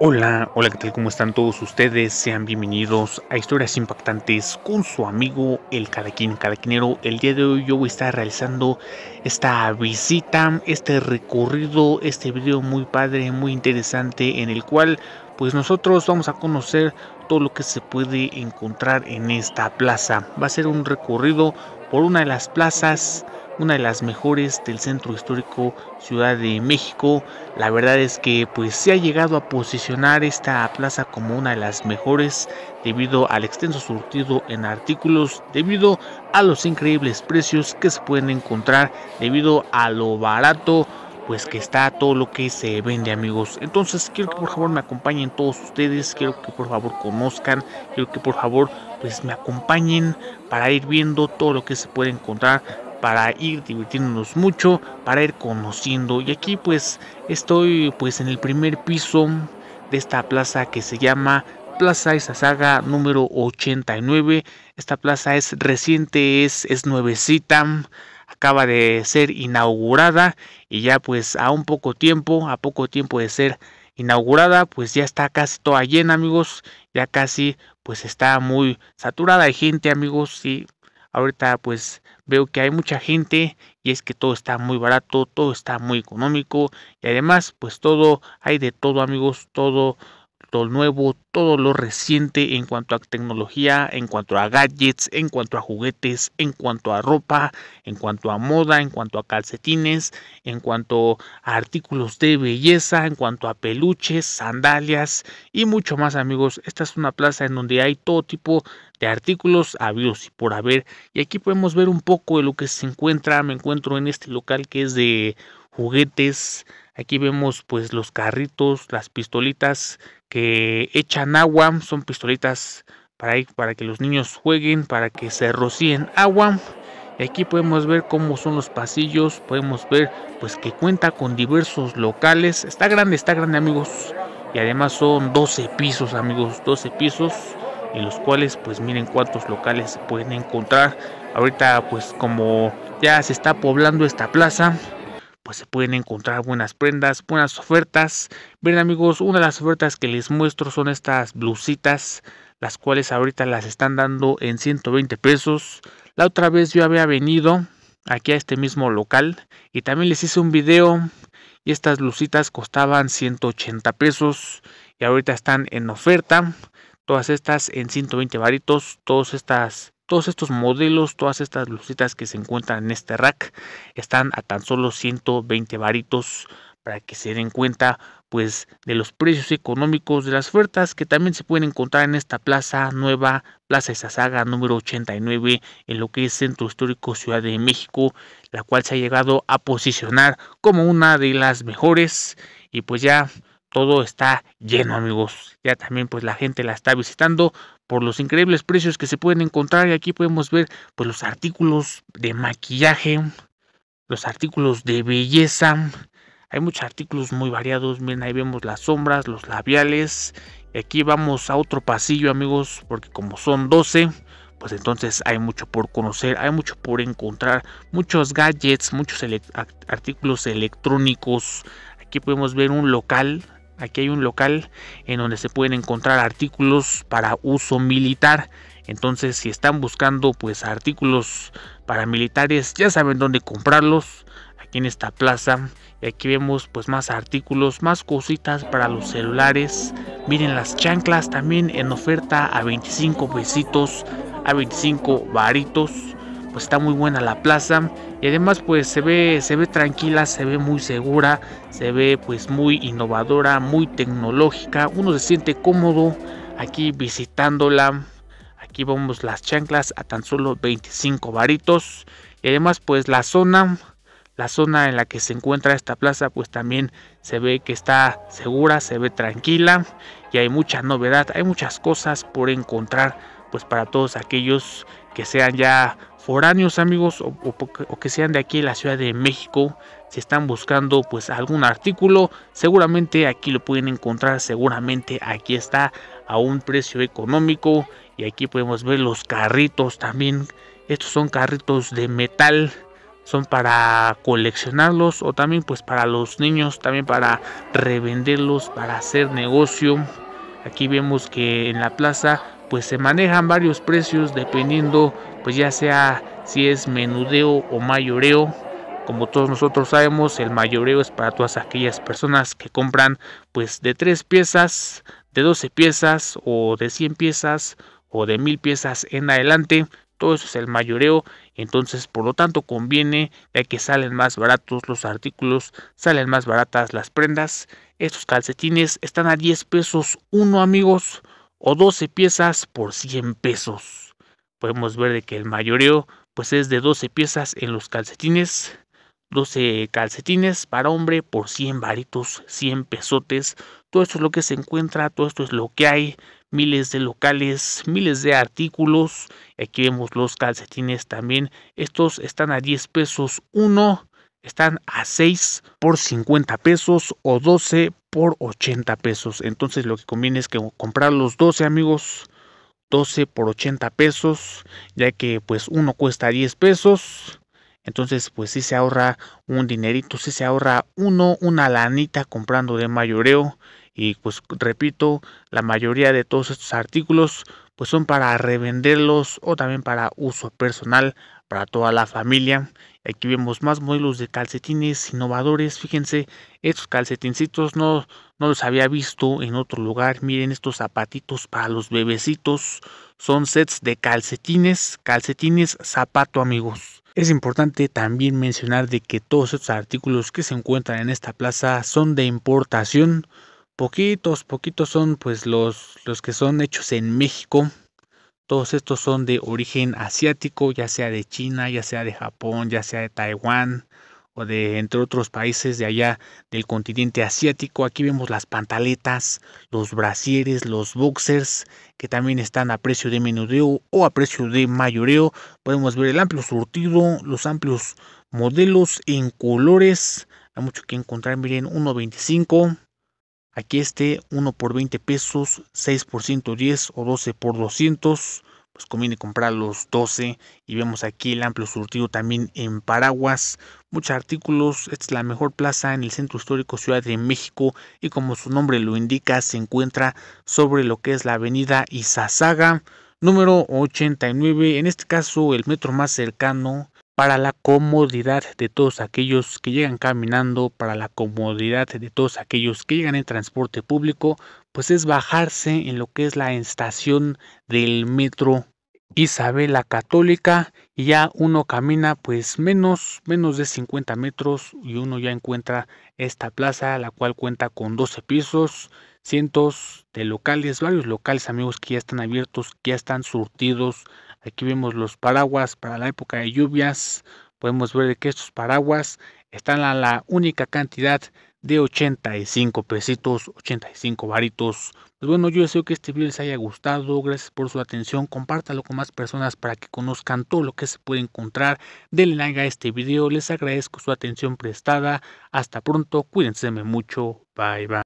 Hola, hola, ¿qué tal? ¿Cómo están todos ustedes? Sean bienvenidos a Historias Impactantes con su amigo el Cadaquín Cadaquinero. El día de hoy yo voy a estar realizando esta visita, este recorrido, este video muy padre, muy interesante en el cual pues nosotros vamos a conocer todo lo que se puede encontrar en esta plaza. Va a ser un recorrido por una de las plazas una de las mejores del centro histórico Ciudad de México. La verdad es que pues se ha llegado a posicionar esta plaza como una de las mejores debido al extenso surtido en artículos, debido a los increíbles precios que se pueden encontrar, debido a lo barato pues que está todo lo que se vende amigos entonces quiero que por favor me acompañen todos ustedes quiero que por favor conozcan quiero que por favor pues me acompañen para ir viendo todo lo que se puede encontrar para ir divirtiéndonos mucho, para ir conociendo. Y aquí pues estoy pues en el primer piso de esta plaza que se llama Plaza Isasaga número 89. Esta plaza es reciente, es, es nuevecita, acaba de ser inaugurada y ya pues a un poco tiempo, a poco tiempo de ser inaugurada, pues ya está casi toda llena, amigos. Ya casi, pues está muy saturada de gente, amigos. Y Ahorita pues veo que hay mucha gente y es que todo está muy barato, todo está muy económico y además pues todo hay de todo amigos, todo nuevo, todo lo reciente en cuanto a tecnología, en cuanto a gadgets, en cuanto a juguetes, en cuanto a ropa, en cuanto a moda, en cuanto a calcetines, en cuanto a artículos de belleza, en cuanto a peluches, sandalias y mucho más amigos. Esta es una plaza en donde hay todo tipo de artículos a y por haber. Y aquí podemos ver un poco de lo que se encuentra. Me encuentro en este local que es de juguetes, Aquí vemos pues los carritos, las pistolitas que echan agua, son pistolitas para, para que los niños jueguen, para que se rocíen agua. Y aquí podemos ver cómo son los pasillos, podemos ver pues que cuenta con diversos locales. Está grande, está grande amigos. Y además son 12 pisos amigos, 12 pisos en los cuales pues miren cuántos locales se pueden encontrar. Ahorita pues como ya se está poblando esta plaza, pues se pueden encontrar buenas prendas, buenas ofertas. ven amigos, una de las ofertas que les muestro son estas blusitas, las cuales ahorita las están dando en 120 pesos. La otra vez yo había venido aquí a este mismo local y también les hice un video y estas blusitas costaban 180 pesos y ahorita están en oferta. Todas estas en 120 varitos, todas estas todos estos modelos, todas estas lucitas que se encuentran en este rack están a tan solo 120 varitos para que se den cuenta pues de los precios económicos de las ofertas que también se pueden encontrar en esta plaza nueva, Plaza Izazaga número 89 en lo que es Centro Histórico Ciudad de México, la cual se ha llegado a posicionar como una de las mejores y pues ya todo está lleno amigos. Ya también pues la gente la está visitando por los increíbles precios que se pueden encontrar y aquí podemos ver pues los artículos de maquillaje, los artículos de belleza. Hay muchos artículos muy variados, miren ahí vemos las sombras, los labiales. Y aquí vamos a otro pasillo amigos porque como son 12 pues entonces hay mucho por conocer, hay mucho por encontrar, muchos gadgets, muchos artículos electrónicos. Aquí podemos ver un local Aquí hay un local en donde se pueden encontrar artículos para uso militar. Entonces, si están buscando pues artículos militares, ya saben dónde comprarlos. Aquí en esta plaza. Y aquí vemos pues más artículos, más cositas para los celulares. Miren las chanclas también en oferta a 25 pesitos, a 25 varitos pues está muy buena la plaza y además pues se ve se ve tranquila se ve muy segura se ve pues muy innovadora muy tecnológica uno se siente cómodo aquí visitándola aquí vamos las chanclas a tan solo 25 varitos y además pues la zona la zona en la que se encuentra esta plaza pues también se ve que está segura se ve tranquila y hay mucha novedad hay muchas cosas por encontrar pues para todos aquellos que sean ya foráneos amigos o, que sean de aquí la Ciudad de México si están buscando pues algún artículo seguramente aquí lo pueden encontrar seguramente aquí está a un precio económico y aquí podemos ver los carritos también estos son carritos de metal son para coleccionarlos o también pues para los niños también para revenderlos para hacer negocio aquí vemos que en la plaza pues se manejan varios precios dependiendo pues ya sea si es menudeo o mayoreo como todos nosotros sabemos el mayoreo es para todas aquellas personas que compran pues de 3 piezas de 12 piezas o de 100 piezas o de 1000 piezas en adelante todo eso es el mayoreo entonces por lo tanto conviene ya que salen más baratos los artículos salen más baratas las prendas estos calcetines están a 10 pesos uno amigos o 12 piezas por 100 pesos. Podemos ver de que el mayoreo pues es de 12 piezas en los calcetines, 12 calcetines para hombre por 100 varitos, 100 pesotes. Todo esto es lo que se encuentra, todo esto es lo que hay. Miles de locales, miles de artículos. Aquí vemos los calcetines también. Estos están a 10 pesos uno. Están a 6 por 50 pesos o 12 por 80 pesos. Entonces lo que conviene es que comprar los 12 amigos. 12 por 80 pesos. Ya que pues uno cuesta 10 pesos. Entonces pues si se ahorra un dinerito. Si se ahorra uno, una lanita comprando de mayoreo. Y pues repito, la mayoría de todos estos artículos pues son para revenderlos o también para uso personal para toda la familia. Aquí vemos más modelos de calcetines innovadores. Fíjense, estos calcetincitos no, no los había visto en otro lugar. Miren estos zapatitos para los bebecitos. Son sets de calcetines, calcetines, zapato amigos. Es importante también mencionar de que todos estos artículos que se encuentran en esta plaza son de importación. Poquitos, poquitos son pues los, los que son hechos en México todos estos son de origen asiático, ya sea de China, ya sea de Japón, ya sea de Taiwán o de entre otros países de allá del continente asiático. Aquí vemos las pantaletas, los brasieres, los boxers que también están a precio de menudeo o a precio de mayoreo. Podemos ver el amplio surtido, los amplios modelos en colores. Hay mucho que encontrar, miren, 1.25 Aquí este 1 por 20 pesos, 6 por 110 o 12 por 200. Pues conviene comprar los 12 y vemos aquí el amplio surtido también en paraguas, muchos artículos, esta es la mejor plaza en el centro histórico Ciudad de México y como su nombre lo indica se encuentra sobre lo que es la avenida Izazaga número 89, en este caso el metro más cercano para la comodidad de todos aquellos que llegan caminando, para la comodidad de todos aquellos que llegan en transporte público, pues es bajarse en lo que es la estación del metro Isabela Católica y ya uno camina pues menos, menos de 50 metros y uno ya encuentra esta plaza, la cual cuenta con 12 pisos, cientos de locales, varios locales amigos que ya están abiertos, que ya están surtidos Aquí vemos los paraguas para la época de lluvias. Podemos ver que estos paraguas están a la única cantidad de 85 pesitos, 85 varitos. Pues bueno, yo deseo que este video les haya gustado. Gracias por su atención. Compártalo con más personas para que conozcan todo lo que se puede encontrar. Denle like a este video. Les agradezco su atención prestada. Hasta pronto. Cuídense mucho. Bye bye.